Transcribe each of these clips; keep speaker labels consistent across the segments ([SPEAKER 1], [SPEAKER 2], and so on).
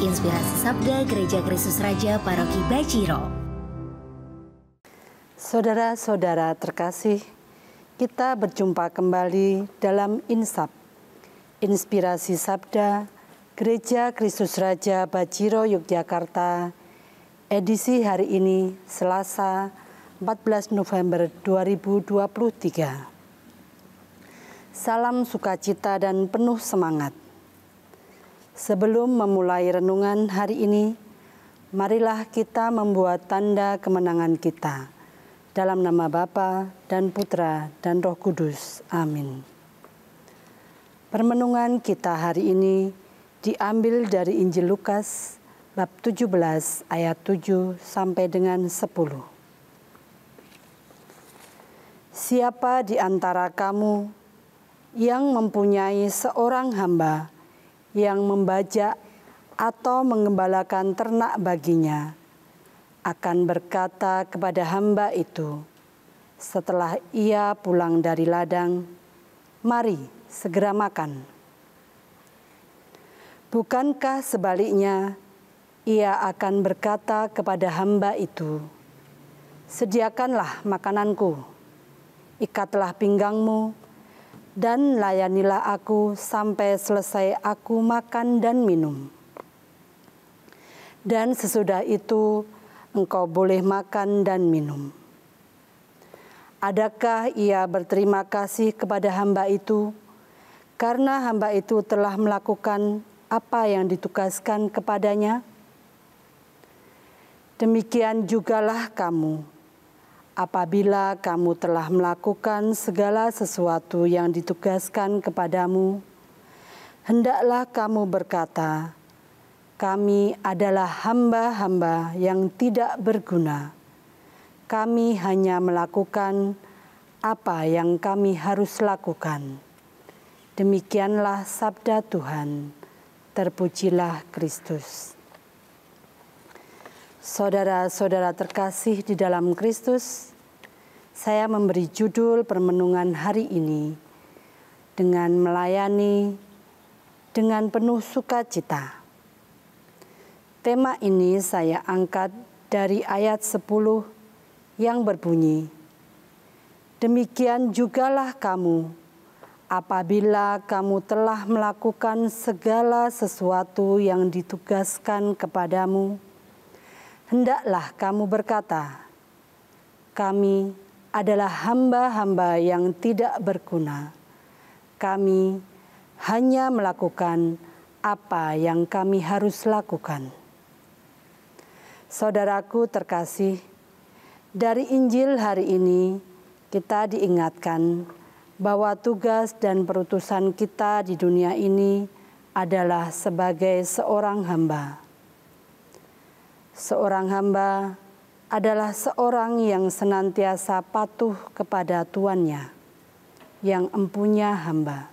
[SPEAKER 1] Inspirasi Sabda Gereja Kristus Raja Paroki Bajiro. Saudara-saudara terkasih, kita berjumpa kembali dalam Insab, Inspirasi Sabda Gereja Kristus Raja Bajiro Yogyakarta, edisi hari ini Selasa 14 November 2023. Salam sukacita dan penuh semangat. Sebelum memulai renungan hari ini, marilah kita membuat tanda kemenangan kita. Dalam nama Bapa dan Putra dan Roh Kudus. Amin. Permenungan kita hari ini diambil dari Injil Lukas bab 17 ayat 7 sampai dengan 10. Siapa di antara kamu yang mempunyai seorang hamba yang membajak atau mengembalakan ternak baginya akan berkata kepada hamba itu, setelah ia pulang dari ladang, "Mari segera makan." Bukankah sebaliknya ia akan berkata kepada hamba itu, "Sediakanlah makananku, ikatlah pinggangmu, dan layanilah aku sampai selesai aku makan dan minum. Dan sesudah itu engkau boleh makan dan minum. Adakah ia berterima kasih kepada hamba itu karena hamba itu telah melakukan apa yang ditugaskan kepadanya? Demikian jugalah kamu apabila kamu telah melakukan segala sesuatu yang ditugaskan kepadamu, hendaklah kamu berkata, "Kami adalah hamba-hamba yang tidak berguna. Kami hanya melakukan apa yang kami harus lakukan." Demikianlah sabda Tuhan. Terpujilah Kristus. Saudara-saudara terkasih di dalam Kristus, saya memberi judul permenungan hari ini dengan melayani dengan penuh sukacita. Tema ini saya angkat dari ayat 10 yang berbunyi, Demikian jugalah kamu apabila kamu telah melakukan segala sesuatu yang ditugaskan kepadamu, hendaklah kamu berkata, "Kami adalah hamba-hamba yang tidak berguna. Kami hanya melakukan apa yang kami harus lakukan." Saudaraku terkasih, dari Injil hari ini kita diingatkan bahwa tugas dan perutusan kita di dunia ini adalah sebagai seorang hamba Seorang hamba adalah seorang yang senantiasa patuh kepada tuannya, yang empunya hamba.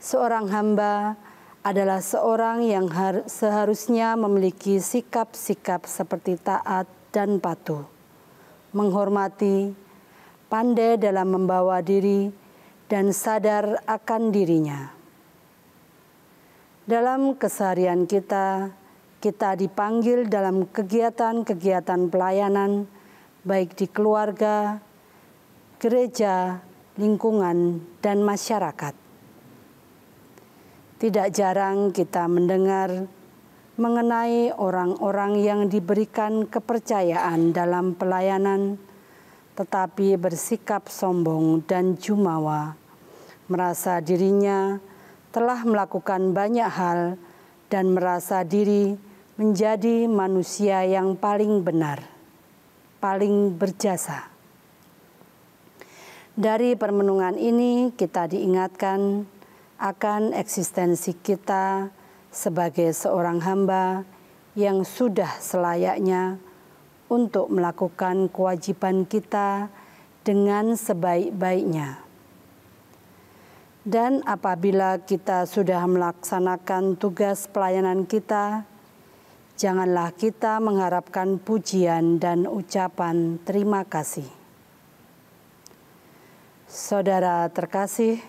[SPEAKER 1] Seorang hamba adalah seorang yang seharusnya memiliki sikap-sikap seperti taat dan patuh, menghormati, pandai dalam membawa diri, dan sadar akan dirinya. Dalam keseharian kita, kita dipanggil dalam kegiatan-kegiatan pelayanan, baik di keluarga, gereja, lingkungan, dan masyarakat. Tidak jarang kita mendengar mengenai orang-orang yang diberikan kepercayaan dalam pelayanan, tetapi bersikap sombong dan jumawa, merasa dirinya telah melakukan banyak hal dan merasa diri menjadi manusia yang paling benar, paling berjasa. Dari permenungan ini, kita diingatkan akan eksistensi kita sebagai seorang hamba yang sudah selayaknya untuk melakukan kewajiban kita dengan sebaik-baiknya. Dan apabila kita sudah melaksanakan tugas pelayanan kita, janganlah kita mengharapkan pujian dan ucapan terima kasih. Saudara terkasih,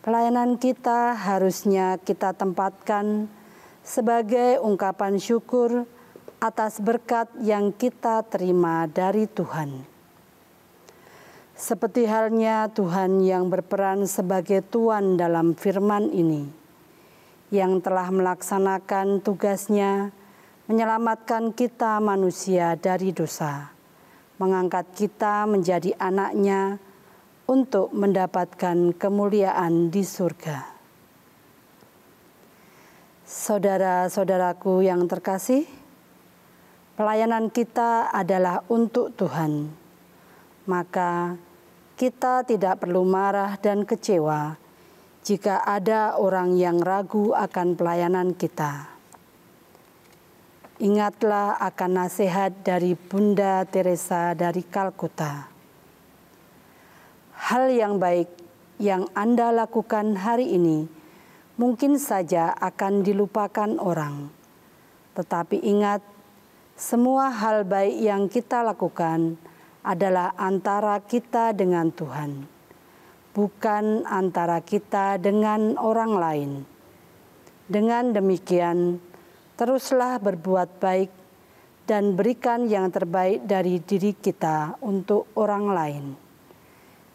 [SPEAKER 1] pelayanan kita harusnya kita tempatkan sebagai ungkapan syukur atas berkat yang kita terima dari Tuhan. Seperti halnya Tuhan yang berperan sebagai Tuhan dalam firman ini, yang telah melaksanakan tugasnya menyelamatkan kita manusia dari dosa, mengangkat kita menjadi anaknya untuk mendapatkan kemuliaan di surga. Saudara-saudaraku yang terkasih, pelayanan kita adalah untuk Tuhan. Maka kita tidak perlu marah dan kecewa jika ada orang yang ragu akan pelayanan kita ingatlah akan nasihat dari Bunda Teresa dari Kalkuta. Hal yang baik yang Anda lakukan hari ini mungkin saja akan dilupakan orang. Tetapi ingat, semua hal baik yang kita lakukan adalah antara kita dengan Tuhan, bukan antara kita dengan orang lain. Dengan demikian, teruslah berbuat baik dan berikan yang terbaik dari diri kita untuk orang lain.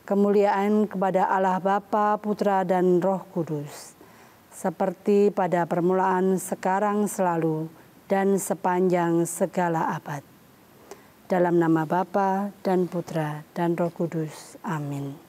[SPEAKER 1] Kemuliaan kepada Allah Bapa, Putra dan Roh Kudus, seperti pada permulaan, sekarang, selalu, dan sepanjang segala abad. Dalam nama Bapa dan Putra dan Roh Kudus. Amin.